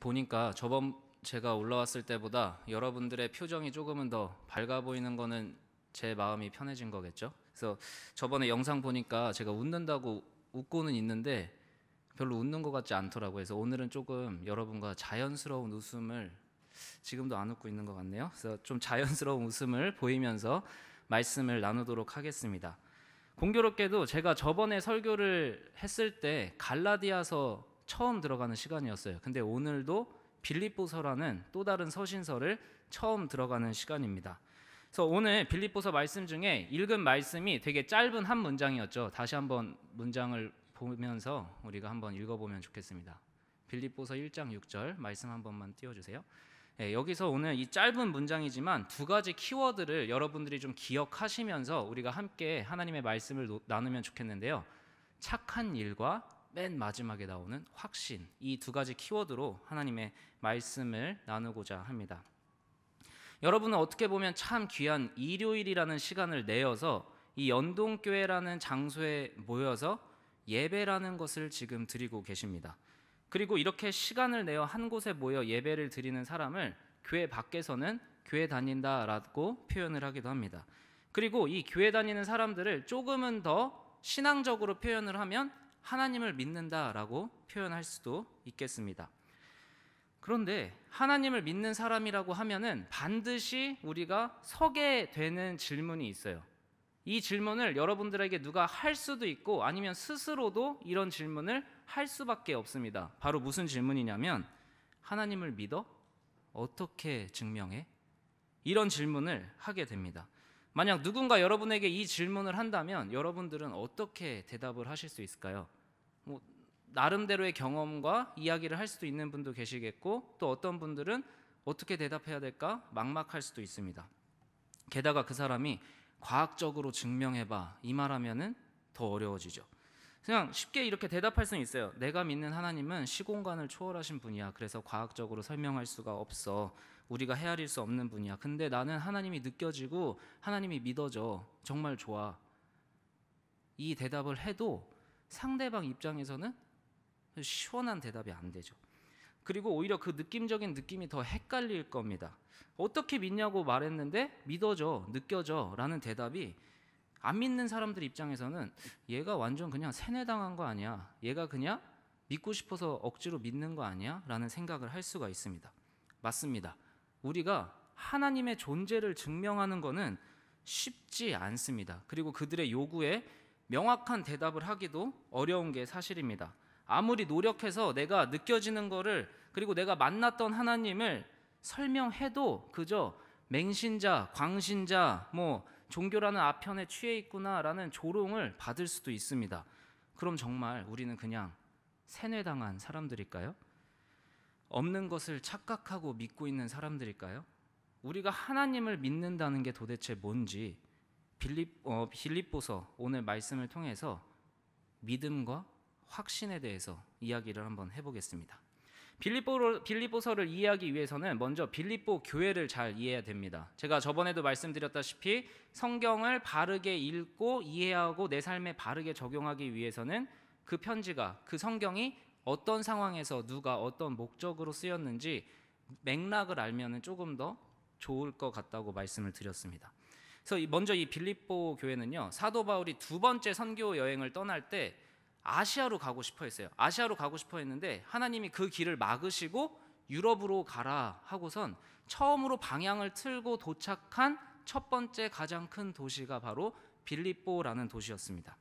보니까 저번 제가 올라왔을 때보다 여러분들의 표정이 조금은 더 밝아 보이는 거는 제 마음이 편해진 거겠죠. 그래서 저번에 영상 보니까 제가 웃는다고 웃고는 있는데 별로 웃는 것 같지 않더라고요. 그래서 오늘은 조금 여러분과 자연스러운 웃음을 지금도 안 웃고 있는 것 같네요. 그래서 좀 자연스러운 웃음을 보이면서 말씀을 나누도록 하겠습니다. 공교롭게도 제가 저번에 설교를 했을 때 갈라디아서 처음 들어가는 시간이었어요. 근데 오늘도 빌립보서라는 또 다른 서신서를 처음 들어가는 시간입니다. 그래서 오늘 빌립보서 말씀 중에 읽은 말씀이 되게 짧은 한 문장이었죠. 다시 한번 문장을 보면서 우리가 한번 읽어보면 좋겠습니다. 빌립보서 1장 6절 말씀 한 번만 띄워주세요. 네, 여기서 오늘 이 짧은 문장이지만 두 가지 키워드를 여러분들이 좀 기억하시면서 우리가 함께 하나님의 말씀을 노, 나누면 좋겠는데요. 착한 일과 맨 마지막에 나오는 확신 이 두 가지 키워드로 하나님의 말씀을 나누고자 합니다. 여러분은 어떻게 보면 참 귀한 일요일이라는 시간을 내어서 이 연동교회라는 장소에 모여서 예배라는 것을 지금 드리고 계십니다. 그리고 이렇게 시간을 내어 한 곳에 모여 예배를 드리는 사람을 교회 밖에서는 교회 다닌다라고 표현을 하기도 합니다. 그리고 이 교회 다니는 사람들을 조금은 더 신앙적으로 표현을 하면 하나님을 믿는다라고 표현할 수도 있겠습니다. 그런데 하나님을 믿는 사람이라고 하면은 반드시 우리가 서게 되는 질문이 있어요. 이 질문을 여러분들에게 누가 할 수도 있고 아니면 스스로도 이런 질문을 할 수밖에 없습니다. 바로 무슨 질문이냐면 하나님을 믿어? 어떻게 증명해? 이런 질문을 하게 됩니다. 만약 누군가 여러분에게 이 질문을 한다면 여러분들은 어떻게 대답을 하실 수 있을까요? 나름대로의 경험과 이야기를 할 수도 있는 분도 계시겠고 또 어떤 분들은 어떻게 대답해야 될까 막막할 수도 있습니다. 게다가 그 사람이 과학적으로 증명해봐 이 말하면은 더 어려워지죠. 그냥 쉽게 이렇게 대답할 수는 있어요. 내가 믿는 하나님은 시공간을 초월하신 분이야. 그래서 과학적으로 설명할 수가 없어. 우리가 헤아릴 수 없는 분이야. 근데 나는 하나님이 느껴지고 하나님이 믿어져. 정말 좋아. 이 대답을 해도 상대방 입장에서는 시원한 대답이 안 되죠. 그리고 오히려 그 느낌적인 느낌이 더 헷갈릴 겁니다. 어떻게 믿냐고 말했는데 믿어져, 느껴져라는 대답이 안 믿는 사람들 입장에서는 얘가 완전 그냥 세뇌당한 거 아니야? 얘가 그냥 믿고 싶어서 억지로 믿는 거 아니야? 라는 생각을 할 수가 있습니다. 맞습니다. 우리가 하나님의 존재를 증명하는 것은 쉽지 않습니다. 그리고 그들의 요구에 명확한 대답을 하기도 어려운 게 사실입니다. 아무리 노력해서 내가 느껴지는 거를 그리고 내가 만났던 하나님을 설명해도 그저 맹신자, 광신자, 뭐 종교라는 아편에 취해 있구나라는 조롱을 받을 수도 있습니다. 그럼 정말 우리는 그냥 세뇌당한 사람들일까요? 없는 것을 착각하고 믿고 있는 사람들일까요? 우리가 하나님을 믿는다는 게 도대체 뭔지 빌립 어, 빌립보서 오늘 말씀을 통해서 믿음과 확신에 대해서 이야기를 한번 해보겠습니다. 빌립보로, 빌립보서를 이해하기 위해서는 먼저 빌립보 교회를 잘 이해해야 됩니다. 제가 저번에도 말씀드렸다시피 성경을 바르게 읽고 이해하고 내 삶에 바르게 적용하기 위해서는 그 편지가 그 성경이 어떤 상황에서 누가 어떤 목적으로 쓰였는지 맥락을 알면 조금 더 좋을 것 같다고 말씀을 드렸습니다. 그래서 먼저 이 빌립보 교회는요 사도 바울이 두 번째 선교 여행을 떠날 때 아시아로 가고 싶어 했어요. 아시아로 가고 싶어 했는데 하나님이 그 길을 막으시고 유럽으로 가라 하고선 처음으로 방향을 틀고 도착한 첫 번째 가장 큰 도시가 바로 빌립보라는 도시였습니다.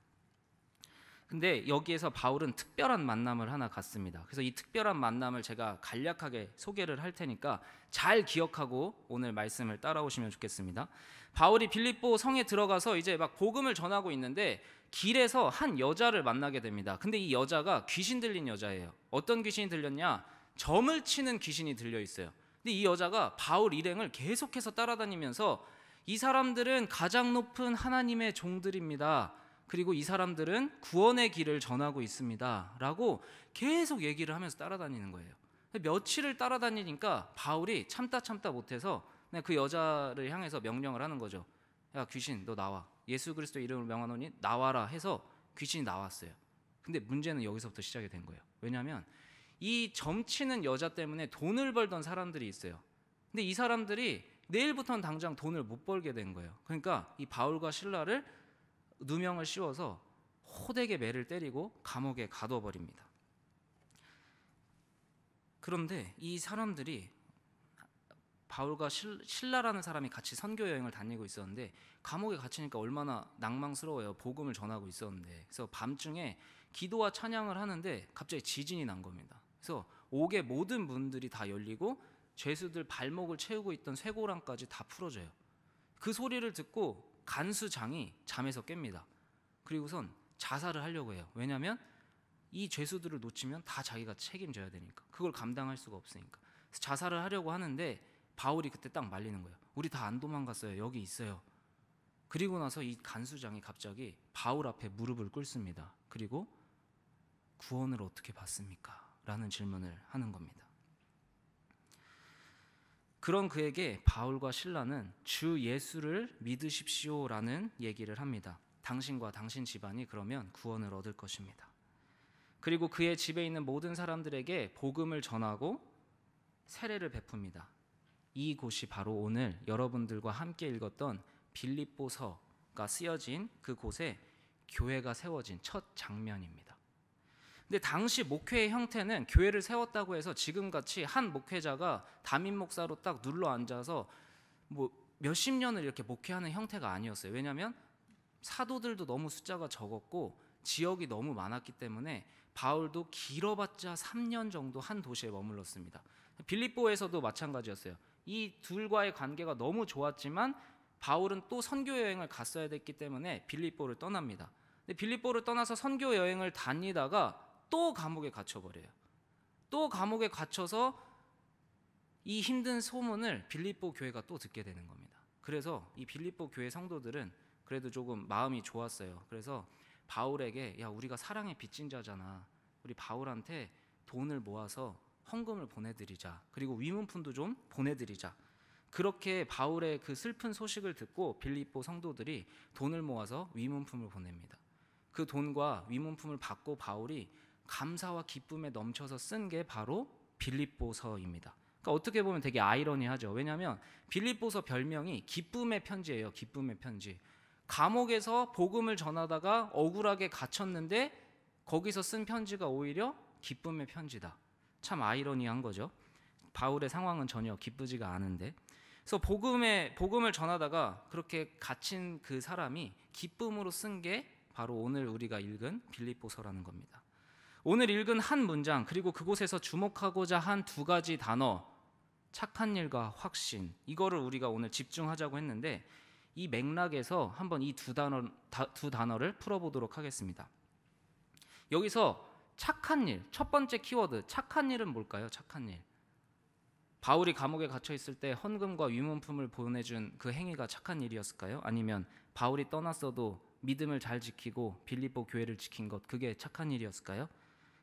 근데 여기에서 바울은 특별한 만남을 하나 갖습니다. 그래서 이 특별한 만남을 제가 간략하게 소개를 할 테니까 잘 기억하고 오늘 말씀을 따라오시면 좋겠습니다. 바울이 빌립보 성에 들어가서 이제 막 복음을 전하고 있는데 길에서 한 여자를 만나게 됩니다. 근데 이 여자가 귀신 들린 여자예요. 어떤 귀신이 들렸냐? 점을 치는 귀신이 들려 있어요. 근데 이 여자가 바울 일행을 계속해서 따라다니면서 이 사람들은 가장 높은 하나님의 종들입니다. 그리고 이 사람들은 구원의 길을 전하고 있습니다. 라고 계속 얘기를 하면서 따라다니는 거예요. 며칠을 따라다니니까 바울이 참다 참다 못해서 그 여자를 향해서 명령을 하는 거죠. 야, 귀신, 너 나와. 예수 그리스도 이름을 명하노니 나와라 해서 귀신이 나왔어요. 근데 문제는 여기서부터 시작이 된 거예요. 왜냐하면 이 점치는 여자 때문에 돈을 벌던 사람들이 있어요. 근데 이 사람들이 내일부터는 당장 돈을 못 벌게 된 거예요. 그러니까 이 바울과 신라를 누명을 씌워서 호되게 매를 때리고 감옥에 가둬버립니다. 그런데 이 사람들이 바울과 신라라는 사람이 같이 선교 여행을 다니고 있었는데 감옥에 갇히니까 얼마나 낭망스러워요. 복음을 전하고 있었는데. 그래서 밤중에 기도와 찬양을 하는데 갑자기 지진이 난 겁니다. 그래서 옥의 모든 문들이 다 열리고 죄수들 발목을 채우고 있던 쇠고랑까지 다 풀어져요. 그 소리를 듣고 간수장이 잠에서 깹니다. 그리고선 자살을 하려고 해요. 왜냐하면 이 죄수들을 놓치면 다 자기가 책임져야 되니까. 그걸 감당할 수가 없으니까. 자살을 하려고 하는데 바울이 그때 딱 말리는 거예요. 우리 다 안 도망갔어요. 여기 있어요. 그리고 나서 이 간수장이 갑자기 바울 앞에 무릎을 꿇습니다. 그리고 구원을 어떻게 받습니까? 라는 질문을 하는 겁니다. 그런 그에게 바울과 신라는 주 예수를 믿으십시오 라는 얘기를 합니다. 당신과 당신 집안이 그러면 구원을 얻을 것입니다. 그리고 그의 집에 있는 모든 사람들에게 복음을 전하고 세례를 베풉니다. 이곳이 바로 오늘 여러분들과 함께 읽었던 빌립보서가 쓰여진 그곳에 교회가 세워진 첫 장면입니다. 근데 당시 목회의 형태는 교회를 세웠다고 해서 지금같이 한 목회자가 담임 목사로 딱 눌러 앉아서 뭐 몇십 년을 이렇게 목회하는 형태가 아니었어요. 왜냐하면 사도들도 너무 숫자가 적었고 지역이 너무 많았기 때문에 바울도 길어봤자 3년 정도 한 도시에 머물렀습니다. 빌립보에서도 마찬가지였어요. 이 둘과의 관계가 너무 좋았지만 바울은 또 선교 여행을 갔어야 됐기 때문에 빌립보를 떠납니다. 근데 빌립보를 떠나서 선교 여행을 다니다가 또 감옥에 갇혀 버려요. 또 감옥에 갇혀서 이 힘든 소문을 빌립보 교회가 또 듣게 되는 겁니다. 그래서 이 빌립보 교회 성도들은 그래도 조금 마음이 좋았어요. 그래서 바울에게 야 우리가 사랑의 빚진 자잖아. 우리 바울한테 돈을 모아서 헌금을 보내드리자. 그리고 위문품도 좀 보내드리자. 그렇게 바울의 그 슬픈 소식을 듣고 빌립보 성도들이 돈을 모아서 위문품을 보냅니다. 그 돈과 위문품을 받고 바울이 감사와 기쁨에 넘쳐서 쓴 게 바로 빌립보서입니다. 그러니까 어떻게 보면 되게 아이러니하죠. 왜냐하면 빌립보서 별명이 기쁨의 편지예요. 기쁨의 편지. 감옥에서 복음을 전하다가 억울하게 갇혔는데 거기서 쓴 편지가 오히려 기쁨의 편지다. 참 아이러니한 거죠. 바울의 상황은 전혀 기쁘지가 않은데. 그래서 복음에 복음을 전하다가 그렇게 갇힌 그 사람이 기쁨으로 쓴 게 바로 오늘 우리가 읽은 빌립보서라는 겁니다. 오늘 읽은 한 문장 그리고 그곳에서 주목하고자 한 두 가지 단어 착한 일과 확신 이거를 우리가 오늘 집중하자고 했는데 이 맥락에서 한번 이 두 단어 두 단어를 풀어보도록 하겠습니다. 여기서 착한 일. 첫 번째 키워드. 착한 일은 뭘까요? 착한 일. 바울이 감옥에 갇혀 있을 때 헌금과 위문품을 보내준 그 행위가 착한 일이었을까요? 아니면 바울이 떠났어도 믿음을 잘 지키고 빌립보 교회를 지킨 것 그게 착한 일이었을까요?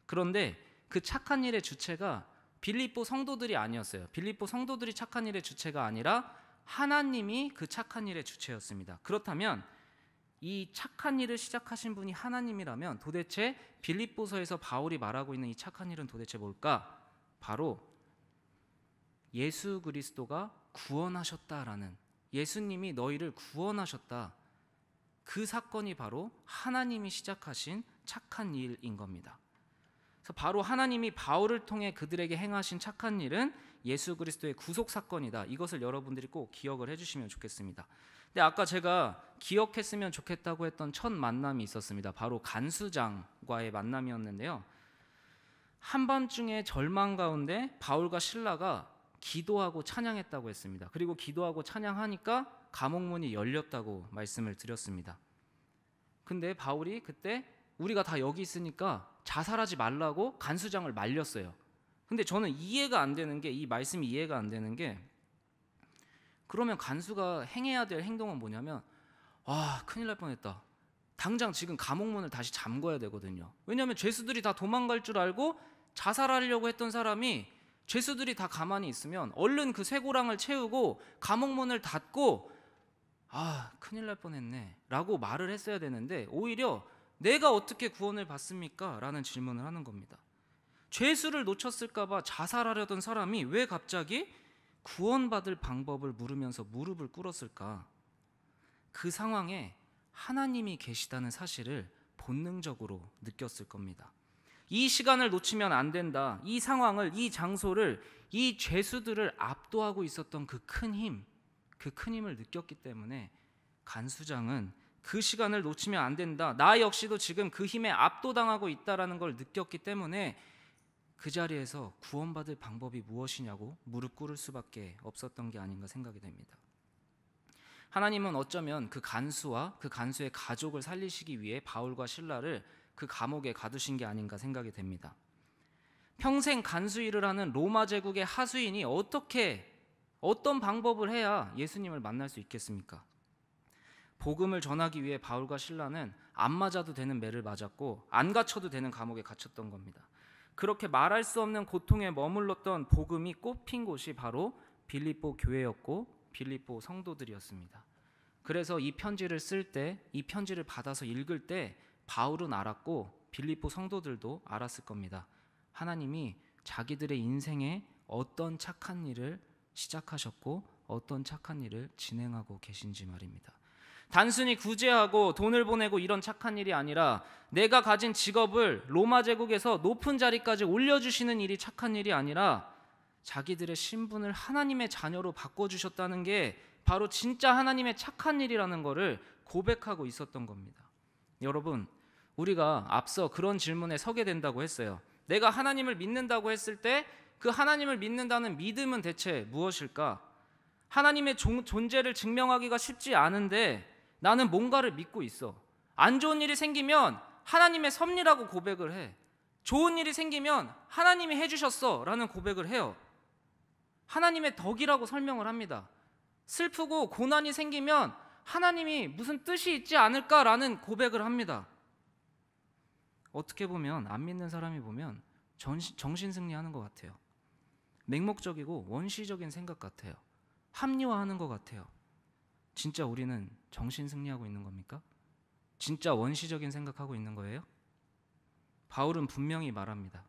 그런데 그 착한 일의 주체가 빌립보 성도들이 아니었어요. 빌립보 성도들이 착한 일의 주체가 아니라 하나님이 그 착한 일의 주체였습니다. 그렇다면 이 착한 일을 시작하신 분이 하나님이라면 도대체 빌립보서에서 바울이 말하고 있는 이 착한 일은 도대체 뭘까? 바로 예수 그리스도가 구원하셨다라는 예수님이 너희를 구원하셨다. 그 사건이 바로 하나님이 시작하신 착한 일인 겁니다. 그래서 바로 하나님이 바울을 통해 그들에게 행하신 착한 일은 예수 그리스도의 구속 사건이다. 이것을 여러분들이 꼭 기억을 해 주시면 좋겠습니다. 근데 아까 제가 기억했으면 좋겠다고 했던 첫 만남이 있었습니다. 바로 간수장과의 만남이었는데요. 한밤중에 절망 가운데 바울과 신라가 기도하고 찬양했다고 했습니다. 그리고 기도하고 찬양하니까 감옥문이 열렸다고 말씀을 드렸습니다. 근데 바울이 그때 우리가 다 여기 있으니까 자살하지 말라고 간수장을 말렸어요. 근데 저는 이해가 안 되는 게 이 말씀이 이해가 안 되는 게 그러면 간수가 행해야 될 행동은 뭐냐면 아 큰일 날 뻔했다. 당장 지금 감옥문을 다시 잠궈야 되거든요. 왜냐하면 죄수들이 다 도망갈 줄 알고 자살하려고 했던 사람이 죄수들이 다 가만히 있으면 얼른 그 쇠고랑을 채우고 감옥문을 닫고 아 큰일 날 뻔했네 라고 말을 했어야 되는데 오히려 내가 어떻게 구원을 받습니까? 라는 질문을 하는 겁니다. 죄수를 놓쳤을까봐 자살하려던 사람이 왜 갑자기 구원받을 방법을 물으면서 무릎을 꿇었을까? 그 상황에 하나님이 계시다는 사실을 본능적으로 느꼈을 겁니다. 이 시간을 놓치면 안 된다. 이 상황을, 이 장소를, 이 죄수들을 압도하고 있었던 그 큰 힘, 그 큰 힘을 느꼈기 때문에 간수장은 그 시간을 놓치면 안 된다. 나 역시도 지금 그 힘에 압도당하고 있다라는 걸 느꼈기 때문에 그 자리에서 구원받을 방법이 무엇이냐고 무릎 꿇을 수밖에 없었던 게 아닌가 생각이 됩니다. 하나님은 어쩌면 그 간수와 그 간수의 가족을 살리시기 위해 바울과 신라를 그 감옥에 가두신 게 아닌가 생각이 됩니다. 평생 간수 일을 하는 로마 제국의 하수인이 어떻게 어떤 방법을 해야 예수님을 만날 수 있겠습니까? 복음을 전하기 위해 바울과 신라는 안 맞아도 되는 매를 맞았고 안 갇혀도 되는 감옥에 갇혔던 겁니다. 그렇게 말할 수 없는 고통에 머물렀던 복음이 꽃핀 곳이 바로 빌립보 교회였고 빌립보 성도들이었습니다. 그래서 이 편지를 쓸 때 이 편지를 받아서 읽을 때 바울은 알았고 빌립보 성도들도 알았을 겁니다. 하나님이 자기들의 인생에 어떤 착한 일을 시작하셨고 어떤 착한 일을 진행하고 계신지 말입니다. 단순히 구제하고 돈을 보내고 이런 착한 일이 아니라 내가 가진 직업을 로마 제국에서 높은 자리까지 올려주시는 일이 착한 일이 아니라 자기들의 신분을 하나님의 자녀로 바꿔주셨다는 게 바로 진짜 하나님의 착한 일이라는 것을 고백하고 있었던 겁니다. 여러분, 우리가 앞서 그런 질문에 서게 된다고 했어요. 내가 하나님을 믿는다고 했을 때 그 하나님을 믿는다는 믿음은 대체 무엇일까? 하나님의 존재를 증명하기가 쉽지 않은데 나는 뭔가를 믿고 있어. 안 좋은 일이 생기면 하나님의 섭리라고 고백을 해. 좋은 일이 생기면 하나님이 해주셨어 라는 고백을 해요. 하나님의 덕이라고 설명을 합니다. 슬프고 고난이 생기면 하나님이 무슨 뜻이 있지 않을까라는 고백을 합니다. 어떻게 보면 안 믿는 사람이 보면 정신, 승리하는 것 같아요. 맹목적이고 원시적인 생각 같아요. 합리화하는 것 같아요. 진짜 우리는 정신 승리하고 있는 겁니까? 진짜 원시적인 생각하고 있는 거예요? 바울은 분명히 말합니다.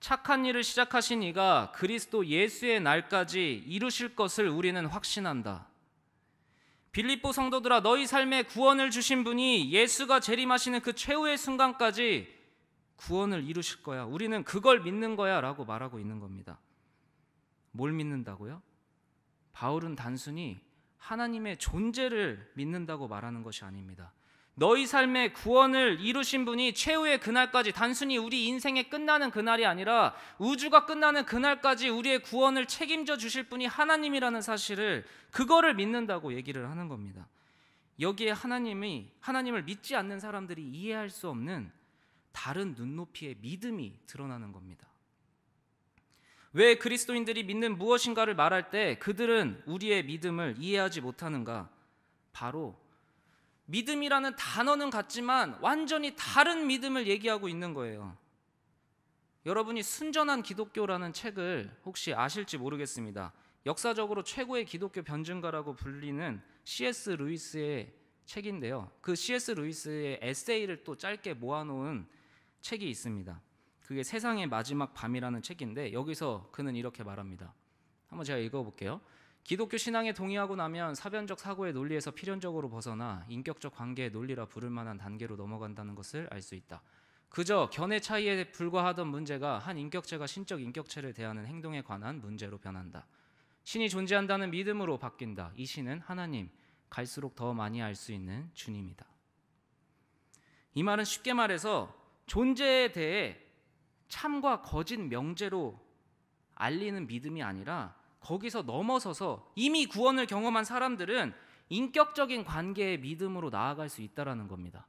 착한 일을 시작하신 이가 그리스도 예수의 날까지 이루실 것을 우리는 확신한다. 빌립보 성도들아 너희 삶에 구원을 주신 분이 예수가 재림하시는 그 최후의 순간까지 구원을 이루실 거야. 우리는 그걸 믿는 거야라고 말하고 있는 겁니다. 뭘 믿는다고요? 바울은 단순히 하나님의 존재를 믿는다고 말하는 것이 아닙니다. 너희 삶의 구원을 이루신 분이 최후의 그날까지 단순히 우리 인생의 끝나는 그날이 아니라 우주가 끝나는 그날까지 우리의 구원을 책임져 주실 분이 하나님이라는 사실을 그거를 믿는다고 얘기를 하는 겁니다. 여기에 하나님이 하나님을 믿지 않는 사람들이 이해할 수 없는 다른 눈높이의 믿음이 드러나는 겁니다. 왜 그리스도인들이 믿는 무엇인가를 말할 때 그들은 우리의 믿음을 이해하지 못하는가? 바로 믿음이라는 단어는 같지만 완전히 다른 믿음을 얘기하고 있는 거예요. 여러분이 순전한 기독교라는 책을 혹시 아실지 모르겠습니다. 역사적으로 최고의 기독교 변증가라고 불리는 C.S. 루이스의 책인데요. 그 C.S. 루이스의 에세이를 또 짧게 모아놓은 책이 있습니다. 그게 세상의 마지막 밤이라는 책인데 여기서 그는 이렇게 말합니다. 한번 제가 읽어볼게요. 기독교 신앙에 동의하고 나면 사변적 사고의 논리에서 필연적으로 벗어나 인격적 관계의 논리라 부를 만한 단계로 넘어간다는 것을 알 수 있다. 그저 견해 차이에 불과하던 문제가 한 인격체가 신적 인격체를 대하는 행동에 관한 문제로 변한다. 신이 존재한다는 믿음으로 바뀐다. 이 신은 하나님, 갈수록 더 많이 알 수 있는 주님이다. 이 말은 쉽게 말해서 존재에 대해 참과 거짓 명제로 알리는 믿음이 아니라 거기서 넘어서서 이미 구원을 경험한 사람들은 인격적인 관계의 믿음으로 나아갈 수 있다라는 겁니다.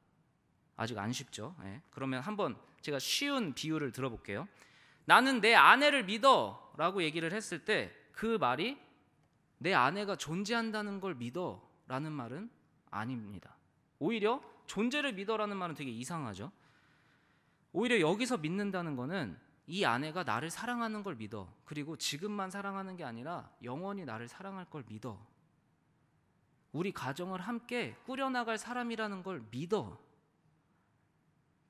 아직 안 쉽죠. 네. 그러면 한번 제가 쉬운 비유를 들어볼게요. 나는 내 아내를 믿어라고 얘기를 했을 때 그 말이 내 아내가 존재한다는 걸 믿어라는 말은 아닙니다. 오히려 존재를 믿어라는 말은 되게 이상하죠. 오히려 여기서 믿는다는 거는 이 아내가 나를 사랑하는 걸 믿어. 그리고 지금만 사랑하는 게 아니라 영원히 나를 사랑할 걸 믿어. 우리 가정을 함께 꾸려나갈 사람이라는 걸 믿어.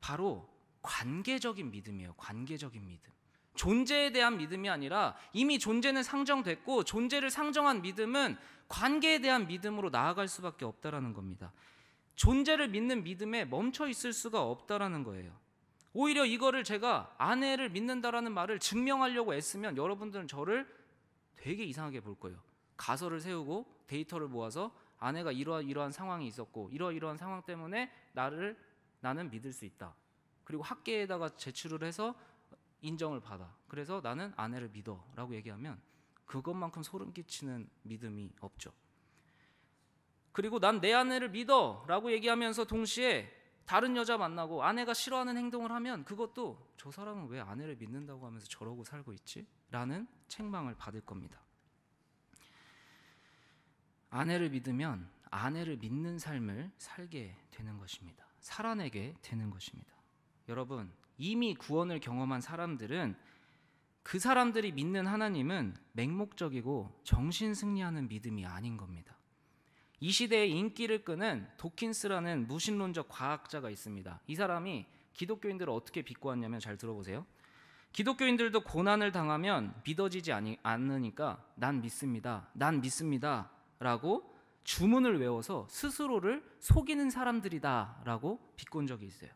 바로 관계적인 믿음이에요. 관계적인 믿음. 존재에 대한 믿음이 아니라 이미 존재는 상정됐고 존재를 상정한 믿음은 관계에 대한 믿음으로 나아갈 수밖에 없다라는 겁니다. 존재를 믿는 믿음에 멈춰 있을 수가 없다라는 거예요. 오히려 이거를 제가 아내를 믿는다라는 말을 증명하려고 애쓰면 여러분들은 저를 되게 이상하게 볼 거예요. 가설을 세우고 데이터를 모아서 아내가 이러한 이러한 상황이 있었고 이러이러한 상황 때문에 나를 나는 믿을 수 있다. 그리고 학계에다가 제출을 해서 인정을 받아. 그래서 나는 아내를 믿어라고 얘기하면 그것만큼 소름 끼치는 믿음이 없죠. 그리고 난 내 아내를 믿어라고 얘기하면서 동시에 다른 여자 만나고 아내가 싫어하는 행동을 하면 그것도 저 사람은 왜 아내를 믿는다고 하면서 저러고 살고 있지? 라는 책망을 받을 겁니다. 아내를 믿으면 아내를 믿는 삶을 살게 되는 것입니다. 살아내게 되는 것입니다. 여러분, 이미 구원을 경험한 사람들은 그 사람들이 믿는 하나님은 맹목적이고 정신 승리하는 믿음이 아닌 겁니다. 이 시대의 인기를 끄는 도킨스라는 무신론적 과학자가 있습니다. 이 사람이 기독교인들을 어떻게 비꼬았냐면 잘 들어보세요. 기독교인들도 고난을 당하면 믿어지지 아니, 않으니까 난 믿습니다. 난 믿습니다. 라고 주문을 외워서 스스로를 속이는 사람들이다. 라고 비꼰 적이 있어요.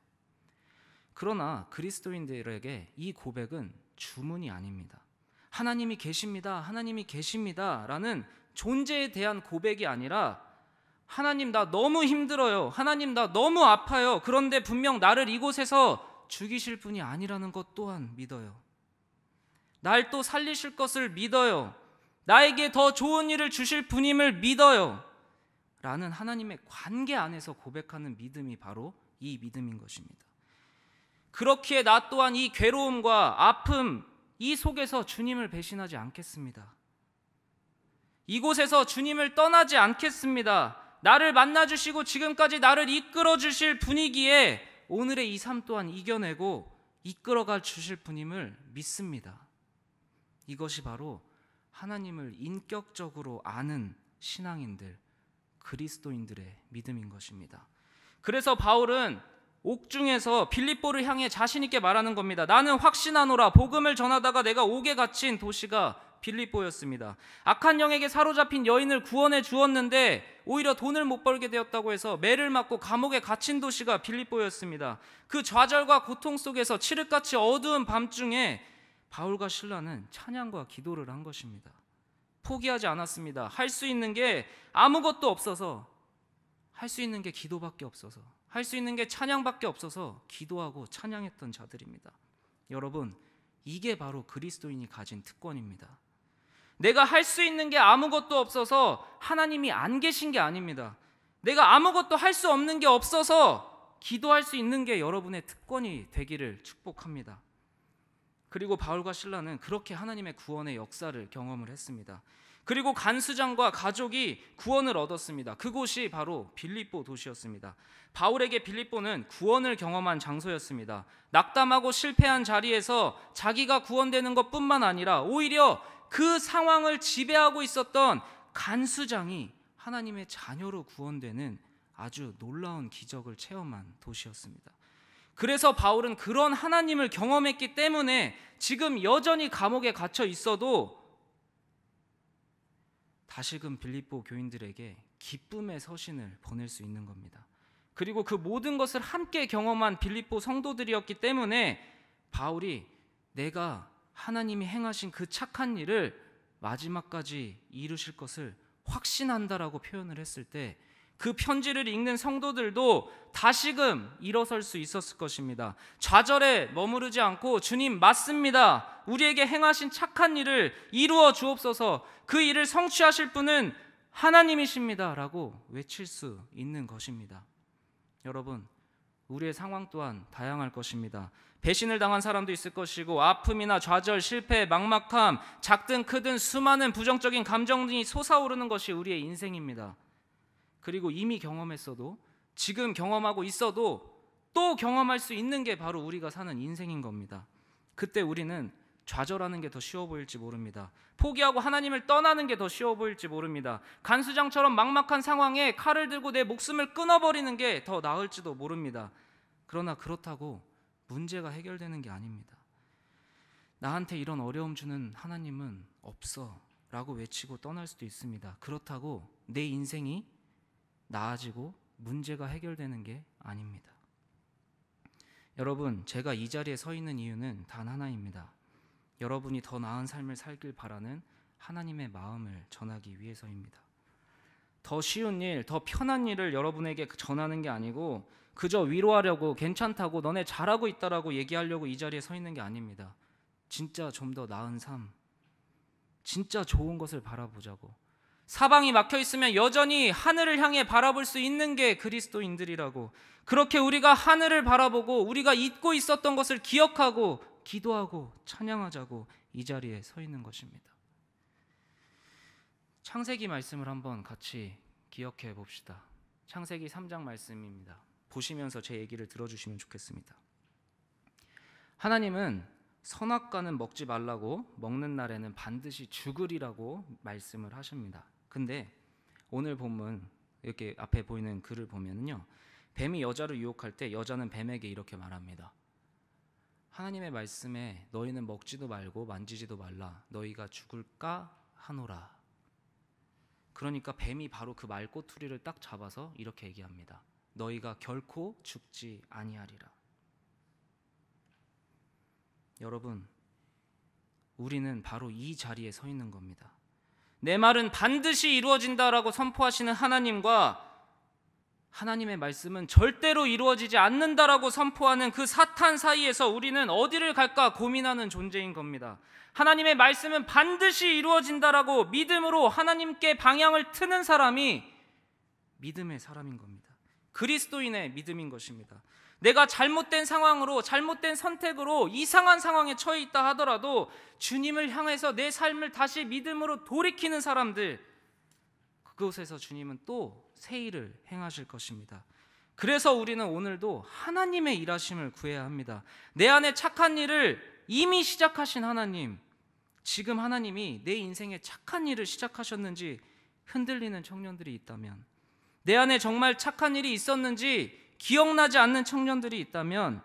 그러나 그리스도인들에게 이 고백은 주문이 아닙니다. 하나님이 계십니다. 하나님이 계십니다. 라는 존재에 대한 고백이 아니라 하나님 나 너무 힘들어요. 하나님 나 너무 아파요. 그런데 분명 나를 이곳에서 죽이실 분이 아니라는 것 또한 믿어요. 날 또 살리실 것을 믿어요. 나에게 더 좋은 일을 주실 분임을 믿어요. 라는 하나님의 관계 안에서 고백하는 믿음이 바로 이 믿음인 것입니다. 그렇기에 나 또한 이 괴로움과 아픔, 이 속에서 주님을 배신하지 않겠습니다. 이곳에서 주님을 떠나지 않겠습니다. 나를 만나 주시고 지금까지 나를 이끌어 주실 분이기에 오늘의 이 삶 또한 이겨내고 이끌어가 주실 분임을 믿습니다. 이것이 바로 하나님을 인격적으로 아는 신앙인들, 그리스도인들의 믿음인 것입니다. 그래서 바울은 옥중에서 빌립보를 향해 자신 있게 말하는 겁니다. 나는 확신하노라 복음을 전하다가 내가 옥에 갇힌 도시가 빌립보였습니다. 악한 영에게 사로잡힌 여인을 구원해 주었는데 오히려 돈을 못 벌게 되었다고 해서 매를 맞고 감옥에 갇힌 도시가 빌립보였습니다. 그 좌절과 고통 속에서 칠흑같이 어두운 밤중에 바울과 신라는 찬양과 기도를 한 것입니다. 포기하지 않았습니다. 할 수 있는 게 아무것도 없어서 할 수 있는 게 기도밖에 없어서 할 수 있는 게 찬양밖에 없어서 기도하고 찬양했던 자들입니다. 여러분, 이게 바로 그리스도인이 가진 특권입니다. 내가 할 수 있는 게 아무것도 없어서 하나님이 안 계신 게 아닙니다. 내가 아무것도 할 수 없는 게 없어서 기도할 수 있는 게 여러분의 특권이 되기를 축복합니다. 그리고 바울과 신라는 그렇게 하나님의 구원의 역사를 경험을 했습니다. 그리고 간수장과 가족이 구원을 얻었습니다. 그곳이 바로 빌립보 도시였습니다. 바울에게 빌립보는 구원을 경험한 장소였습니다. 낙담하고 실패한 자리에서 자기가 구원되는 것뿐만 아니라 오히려 그 상황을 지배하고 있었던 간수장이 하나님의 자녀로 구원되는 아주 놀라운 기적을 체험한 도시였습니다. 그래서 바울은 그런 하나님을 경험했기 때문에 지금 여전히 감옥에 갇혀 있어도 다시금 빌립보 교인들에게 기쁨의 서신을 보낼 수 있는 겁니다. 그리고 그 모든 것을 함께 경험한 빌립보 성도들이었기 때문에 바울이 내가 하나님이 행하신 그 착한 일을 마지막까지 이루실 것을 확신한다라고 표현을 했을 때 그 편지를 읽는 성도들도 다시금 일어설 수 있었을 것입니다. 좌절에 머무르지 않고 주님 맞습니다. 우리에게 행하신 착한 일을 이루어 주옵소서. 그 일을 성취하실 분은 하나님이십니다라고 외칠 수 있는 것입니다. 여러분, 우리의 상황 또한 다양할 것입니다. 배신을 당한 사람도 있을 것이고 아픔이나 좌절, 실패, 막막함, 작든 크든 수많은 부정적인 감정이 솟아오르는 것이 우리의 인생입니다. 그리고 이미 경험했어도 지금 경험하고 있어도 또 경험할 수 있는 게 바로 우리가 사는 인생인 겁니다. 그때 우리는 좌절하는 게 더 쉬워 보일지 모릅니다. 포기하고 하나님을 떠나는 게 더 쉬워 보일지 모릅니다. 간수장처럼 막막한 상황에 칼을 들고 내 목숨을 끊어버리는 게 더 나을지도 모릅니다. 그러나 그렇다고 문제가 해결되는 게 아닙니다. 나한테 이런 어려움 주는 하나님은 없어. 라고 외치고 떠날 수도 있습니다. 그렇다고 내 인생이 나아지고 문제가 해결되는 게 아닙니다. 여러분, 제가 이 자리에 서 있는 이유는 단 하나입니다. 여러분이 더 나은 삶을 살길 바라는 하나님의 마음을 전하기 위해서입니다. 더 쉬운 일, 더 편한 일을 여러분에게 전하는 게 아니고 그저 위로하려고 괜찮다고 너네 잘하고 있다라고 얘기하려고 이 자리에 서 있는 게 아닙니다. 진짜 좀 더 나은 삶. 진짜 좋은 것을 바라보자고. 사방이 막혀 있으면 여전히 하늘을 향해 바라볼 수 있는 게 그리스도인들이라고. 그렇게 우리가 하늘을 바라보고 우리가 잊고 있었던 것을 기억하고 기도하고 찬양하자고 이 자리에 서 있는 것입니다. 창세기 말씀을 한번 같이 기억해 봅시다. 창세기 3장 말씀입니다. 보시면서 제 얘기를 들어주시면 좋겠습니다. 하나님은 선악과는 먹지 말라고 먹는 날에는 반드시 죽으리라고 말씀을 하십니다. 근데 오늘 본문 이렇게 앞에 보이는 글을 보면요. 뱀이 여자를 유혹할 때 여자는 뱀에게 이렇게 말합니다. 하나님의 말씀에 너희는 먹지도 말고 만지지도 말라 너희가 죽을까 하노라 그러니까 뱀이 바로 그 말꼬투리를 딱 잡아서 이렇게 얘기합니다. 너희가 결코 죽지 아니하리라. 여러분, 우리는 바로 이 자리에 서 있는 겁니다. 내 말은 반드시 이루어진다라고 선포하시는 하나님과 하나님의 말씀은 절대로 이루어지지 않는다라고 선포하는 그 사탄 사이에서 우리는 어디를 갈까 고민하는 존재인 겁니다. 하나님의 말씀은 반드시 이루어진다라고 믿음으로 하나님께 방향을 트는 사람이 믿음의 사람인 겁니다. 그리스도인의 믿음인 것입니다. 내가 잘못된 상황으로 잘못된 선택으로 이상한 상황에 처해 있다 하더라도 주님을 향해서 내 삶을 다시 믿음으로 돌이키는 사람들 그곳에서 주님은 또세 일을 행하실 것입니다. 그래서 우리는 오늘도 하나님의 일하심을 구해야 합니다. 내 안에 착한 일을 이미 시작하신 하나님, 지금 하나님이 내 인생에 착한 일을 시작하셨는지 흔들리는 청년들이 있다면, 내 안에 정말 착한 일이 있었는지 기억나지 않는 청년들이 있다면,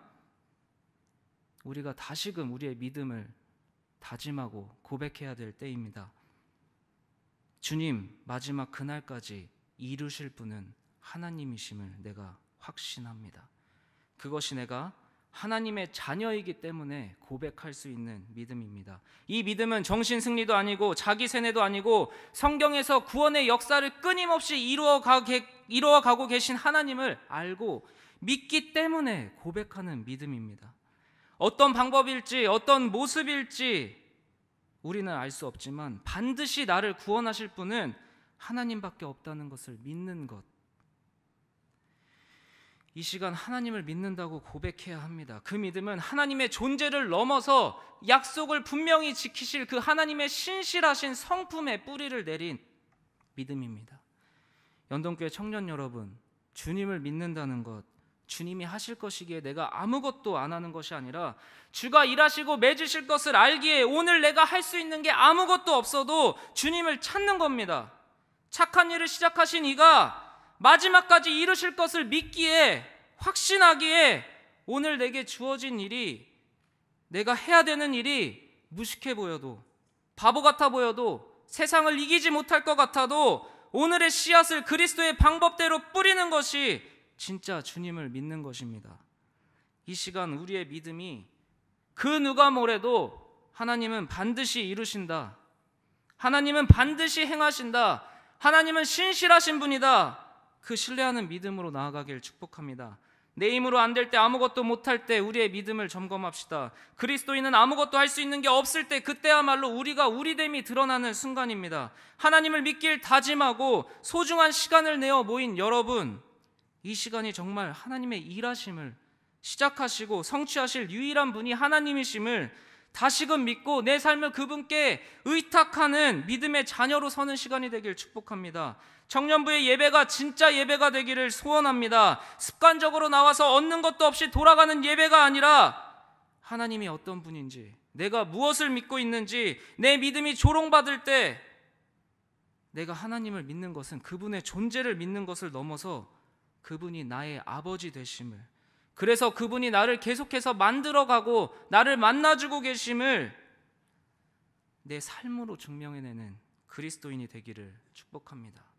우리가 다시금 우리의 믿음을 다짐하고 고백해야 될 때입니다. 주님, 마지막 그날까지 이루실 분은 하나님이심을 내가 확신합니다. 그것이 내가 하나님의 자녀이기 때문에 고백할 수 있는 믿음입니다. 이 믿음은 정신 승리도 아니고 자기 세뇌도 아니고 성경에서 구원의 역사를 끊임없이 이루어 가고 계신 하나님을 알고 믿기 때문에 고백하는 믿음입니다. 어떤 방법일지 어떤 모습일지 우리는 알 수 없지만 반드시 나를 구원하실 분은 하나님밖에 없다는 것을 믿는 것. 이 시간 하나님을 믿는다고 고백해야 합니다. 그 믿음은 하나님의 존재를 넘어서 약속을 분명히 지키실 그 하나님의 신실하신 성품의 뿌리를 내린 믿음입니다. 연동교회 청년 여러분, 주님을 믿는다는 것, 주님이 하실 것이기에 내가 아무것도 안 하는 것이 아니라 주가 일하시고 맺으실 것을 알기에 오늘 내가 할 수 있는 게 아무것도 없어도 주님을 찾는 겁니다. 착한 일을 시작하신 이가 마지막까지 이루실 것을 믿기에 확신하기에 오늘 내게 주어진 일이 내가 해야 되는 일이 무식해 보여도 바보 같아 보여도 세상을 이기지 못할 것 같아도 오늘의 씨앗을 그리스도의 방법대로 뿌리는 것이 진짜 주님을 믿는 것입니다. 이 시간 우리의 믿음이 그 누가 뭐래도 하나님은 반드시 이루신다. 하나님은 반드시 행하신다. 하나님은 신실하신 분이다. 그 신뢰하는 믿음으로 나아가길 축복합니다. 내 힘으로 안 될 때 아무것도 못할 때 우리의 믿음을 점검합시다. 그리스도인은 아무것도 할 수 있는 게 없을 때 그때야말로 우리가 우리됨이 드러나는 순간입니다. 하나님을 믿길 다짐하고 소중한 시간을 내어 모인 여러분, 이 시간이 정말 하나님의 일하심을 시작하시고 성취하실 유일한 분이 하나님이심을 다시금 믿고 내 삶을 그분께 의탁하는 믿음의 자녀로 서는 시간이 되길 축복합니다. 청년부의 예배가 진짜 예배가 되기를 소원합니다. 습관적으로 나와서 얻는 것도 없이 돌아가는 예배가 아니라 하나님이 어떤 분인지, 내가 무엇을 믿고 있는지, 내 믿음이 조롱받을 때 내가 하나님을 믿는 것은 그분의 존재를 믿는 것을 넘어서 그분이 나의 아버지 되심을 그래서 그분이 나를 계속해서 만들어가고 나를 만나주고 계심을 내 삶으로 증명해내는 그리스도인이 되기를 축복합니다.